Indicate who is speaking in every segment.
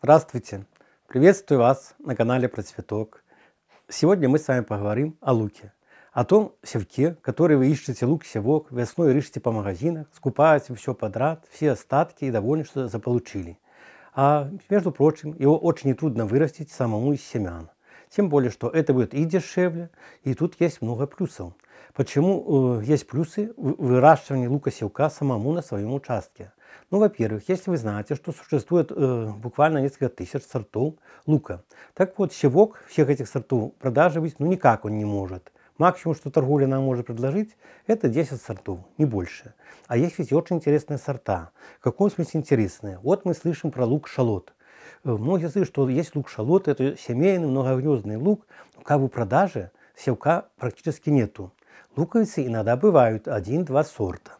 Speaker 1: Здравствуйте! Приветствую вас на канале Про Цветок. Сегодня мы с вами поговорим о луке. О том севке, который вы ищете лук-севок, весной рыжите по магазинах, скупаете все подряд, все остатки и довольны, что заполучили. А, между прочим, его очень трудно вырастить самому из семян. Тем более, что это будет и дешевле, и тут есть много плюсов. Почему э, есть плюсы выращивания лука-севка самому на своем участке? Ну, во-первых, если вы знаете, что существует э, буквально несколько тысяч сортов лука, так вот, щевок всех этих сортов продажи быть, ну, никак он не может. Максимум, что торговля нам может предложить, это 10 сортов, не больше. А есть ведь очень интересные сорта. В каком смысле интересные? Вот мы слышим про лук шалот. Э, многие слышат, что есть лук шалот, это семейный многогнездный лук, но как бы продажи севка практически нету. Луковицы иногда бывают один-два сорта.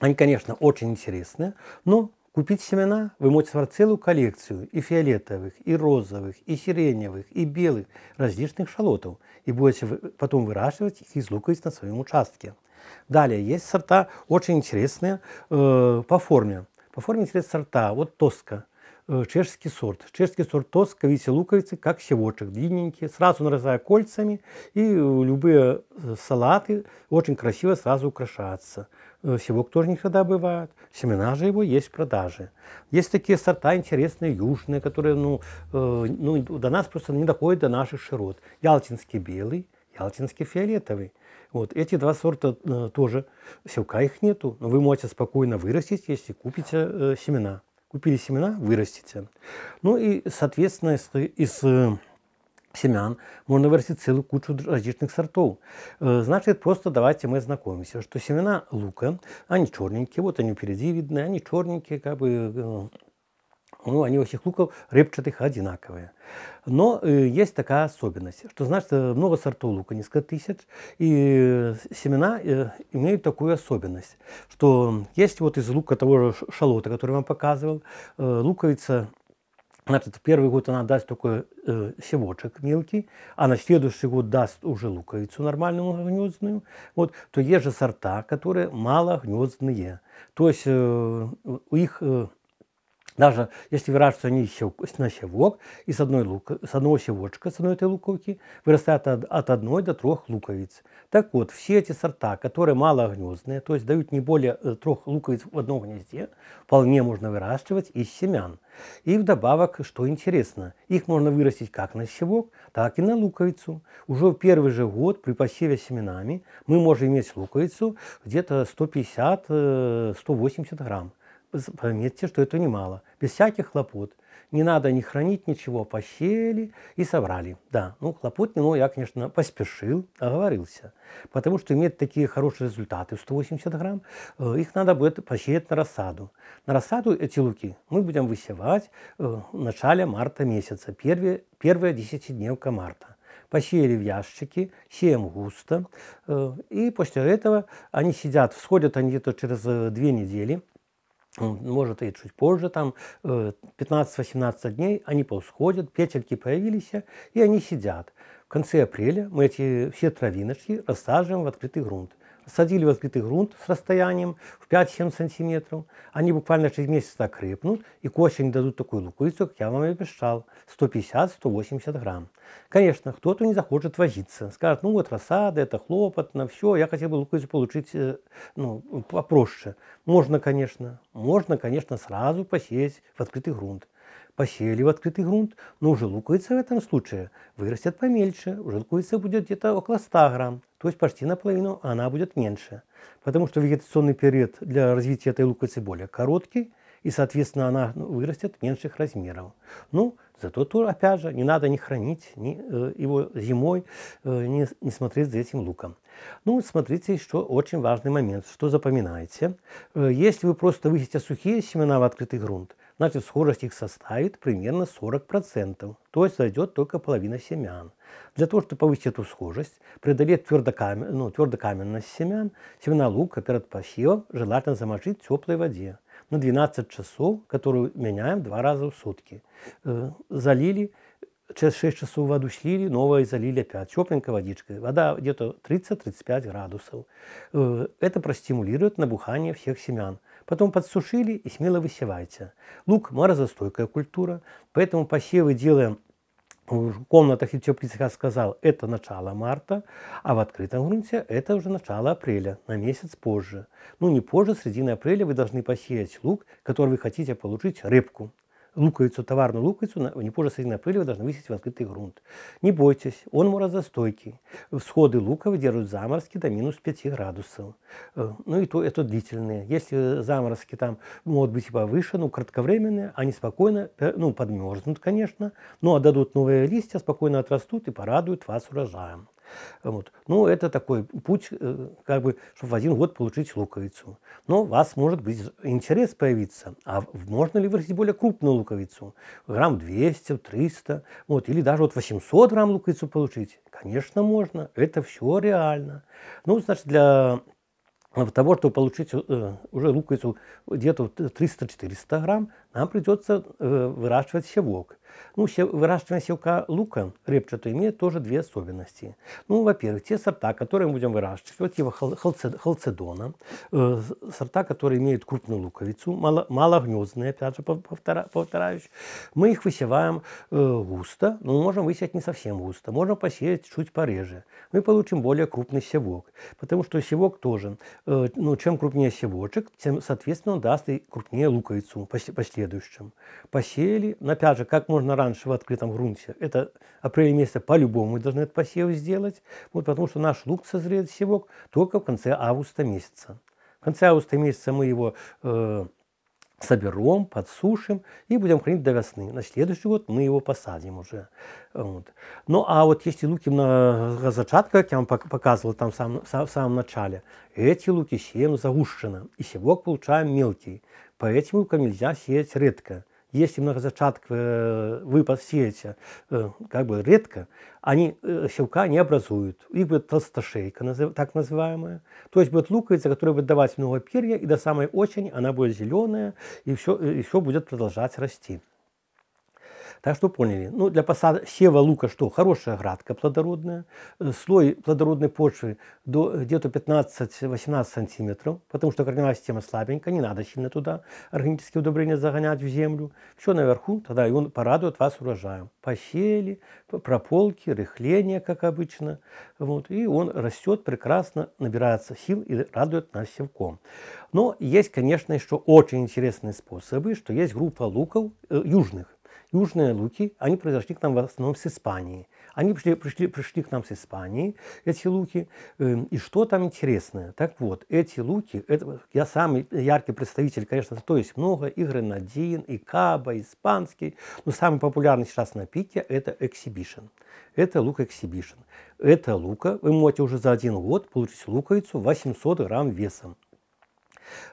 Speaker 1: Они, конечно, очень интересные, но купить семена вы можете собрать целую коллекцию и фиолетовых, и розовых, и сиреневых, и белых различных шалотов. И будете потом выращивать их и излуковать на своем участке. Далее есть сорта очень интересные э, по форме. По форме интересные сорта. Вот тоска э, – чешский сорт. Чешский сорт тоска, видите, луковицы, как щелочек, длинненькие. Сразу нарезая кольцами, и э, любые э, салаты очень красиво сразу украшаются. Э, Севок тоже не всегда бывает. Семена же его есть в продаже. Есть такие сорта интересные, южные, которые ну, э, ну, до нас просто не доходят до наших широт. Ялтинский белый, ялтинский фиолетовый. Вот эти два сорта э, тоже. Севка их нету, но вы можете спокойно вырастить, если купите э, семена. Купили семена, вырастите. Ну и, соответственно, из, э, из э, семян, можно вырастить целую кучу различных сортов. Э, значит, просто давайте мы знакомимся, что семена лука, они черненькие, вот они впереди видны, они черненькие, как бы, э, ну, они у всех луков репчатых одинаковые. Но э, есть такая особенность, что значит э, много сортов лука, несколько тысяч, и семена э, имеют такую особенность, что есть вот из лука того же шалота, который я вам показывал, э, луковица Значит, первый год она даст только э, севочек мелкий, а на следующий год даст уже луковицу нормальную гнездную. Вот, то есть же сорта, которые мало гнездные, То есть э, у их э, даже если выращивать они на севок, и с, одной лука, с одного севочка, с одной этой луковки, вырастает от, от одной до трех луковиц. Так вот, все эти сорта, которые малогнездные, то есть дают не более э, трех луковиц в одном гнезде, вполне можно выращивать из семян. И вдобавок, что интересно, их можно вырастить как на севок, так и на луковицу. Уже в первый же год при посеве семенами мы можем иметь луковицу где-то 150-180 э, грамм заметьте, что это немало, без всяких хлопот. Не надо не хранить ничего, посели и собрали. Да, ну хлопот не, ну, но я, конечно, поспешил, оговорился. Потому что иметь такие хорошие результаты, 180 грамм, э, их надо будет посеять на рассаду. На рассаду эти луки мы будем высевать э, в начале марта месяца, первые, первая десятидневка марта посеяли в ящики, сеем густо. Э, и после этого они сидят, всходят они где-то через две недели может и чуть позже, там 15-18 э, дней, они поусходят, петельки появились, и они сидят. В конце апреля мы эти все травиночки рассаживаем в открытый грунт садили в открытый грунт с расстоянием в 5-7 сантиметров. Они буквально через месяц окрепнут и к осени дадут такую луковицу, как я вам и обещал, 150-180 грамм. Конечно, кто-то не захочет возиться, скажет, ну вот рассада, это хлопотно, все, я хотел бы луковицу получить э, ну, попроще. Можно, конечно, можно, конечно, сразу посеять в открытый грунт посеяли в открытый грунт, но уже луковица в этом случае вырастет помельче, уже луковица будет где-то около 100 грамм то есть почти наполовину она будет меньше, потому что вегетационный период для развития этой луковицы более короткий, и, соответственно, она ну, вырастет меньших размеров. Ну, зато тур, опять же, не надо не хранить ни, э, его зимой, э, не, не смотреть за этим луком. Ну, смотрите, что очень важный момент, что запоминаете. Э, если вы просто высите сухие семена в открытый грунт, Значит, схожесть их составит примерно 40%, то есть зайдет только половина семян. Для того, чтобы повысить эту схожесть, преодолеть твердокамен, ну, твердокаменность семян, семена лука перед посевом желательно замочить в теплой воде на 12 часов, которую меняем два раза в сутки. Э, залили через 6 часов воду слили, новое залили опять, тепленькой водичкой. Вода где-то 30-35 градусов. Э, это простимулирует набухание всех семян. Потом подсушили и смело высевайте. Лук – морозостойкая культура, поэтому посевы делаем в комнатах и теплицах, я сказал, это начало марта, а в открытом грунте это уже начало апреля, на месяц позже. Ну, не позже, в середине апреля вы должны посеять лук, который вы хотите получить рыбку луковицу, товарную луковицу, не позже середины апреля вы должны высеять в открытый грунт. Не бойтесь, он морозостойкий. Всходы луковы держат заморозки до минус 5 градусов. Э, ну и то это длительные. Если заморозки там могут быть и повыше, ну кратковременные, они спокойно, ну подмерзнут, конечно, но ну, отдадут новые листья, спокойно отрастут и порадуют вас урожаем. Вот. Ну, это такой путь, э, как бы, чтобы в один год получить луковицу. Но у вас может быть интерес появиться, а можно ли вырастить более крупную луковицу? Грамм 200, 300, вот, или даже вот 800 грамм луковицу получить? Конечно, можно, это все реально. Ну, значит, для э, того, чтобы получить э, уже луковицу где-то 300-400 грамм, нам придется э, выращивать щевок. Ну, выращивание севка лука репчатого имеет тоже две особенности. Ну, во-первых, те сорта, которые мы будем выращивать, вот его халцедона, э, сорта, которые имеют крупную луковицу, мало, малогнездные, опять же повтора, повторяюсь, мы их высеваем э, густо, но можем высеять не совсем густо, можем посеять чуть пореже. Мы получим более крупный севок, потому что севок тоже, ну, чем крупнее севочек, тем, соответственно, он даст и крупнее луковицу, почти, почти следующем. Посеяли, опять же, как можно раньше в открытом грунте. Это апрель месяца по-любому мы должны этот посев сделать, вот, потому что наш лук созреет севок только в конце августа месяца. В конце августа месяца мы его э, соберем, подсушим и будем хранить до весны. На следующий год мы его посадим уже. Вот. Ну а вот если луки на зачатках, как я вам показывал там в самом, в самом начале, эти луки сеем загущено, и севок получаем мелкий. Поэтому нельзя сеять редко. Если многозачатковый э, выпад сеется э, как бы редко, они селка э, не образуют. Их будет толстошейка, так называемая. То есть будет луковица, которая будет давать много перья, и до самой осени она будет зеленая, и все, и все будет продолжать расти. Так что поняли. Ну, для посада сева лука что? Хорошая градка плодородная. Э, слой плодородной почвы до где-то 15-18 сантиметров, потому что корневая система слабенькая, не надо сильно туда органические удобрения загонять в землю. Все наверху, тогда и он порадует вас урожаем. Посели, прополки, рыхление, как обычно. Вот, и он растет прекрасно, набирается сил и радует нас севком. Но есть, конечно, еще очень интересные способы, что есть группа луков э, южных южные луки, они произошли к нам в основном с Испании. Они пришли, пришли, пришли к нам с Испании, эти луки. Эм, и что там интересное? Так вот, эти луки, это, я самый яркий представитель, конечно, то есть много, и гренадин, и каба, испанский. Но самый популярный сейчас на пике – это эксибишн. Это лук эксибишн. Это лука, вы можете уже за один год получить луковицу 800 грамм весом.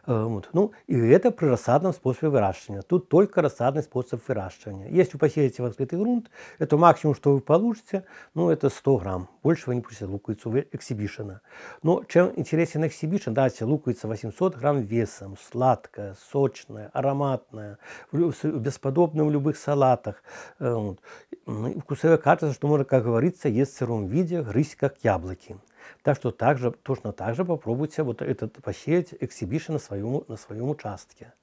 Speaker 1: Э, вот, Ну, и это при рассадном способе выращивания. Тут только рассадный способ выращивания. Если вы посеете в открытый грунт, это максимум, что вы получите, ну, это 100 грамм. Больше вы не получите луковицу эксибишена. Но чем интересен эксибишен, да, луковица 800 грамм весом, сладкая, сочная, ароматная, бесподобная в любых салатах. Э, вот. Вкусовая картина, что можно, как говорится, есть в сыром виде, грызть как яблоки. Так что также, точно так же попробуйте вот этот, посеять эксибиши на своем, на своем участке.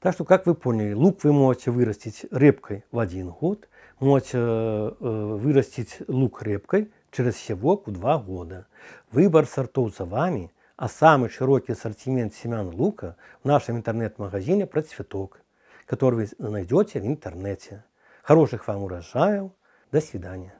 Speaker 1: Так что, как вы поняли, лук вы можете вырастить репкой в один год, можете э, вырастить лук репкой через севок в два года. Выбор сортов за вами, а самый широкий ассортимент семян лука в нашем интернет-магазине "Процветок", который вы найдете в интернете. Хороших вам урожаев. До свидания.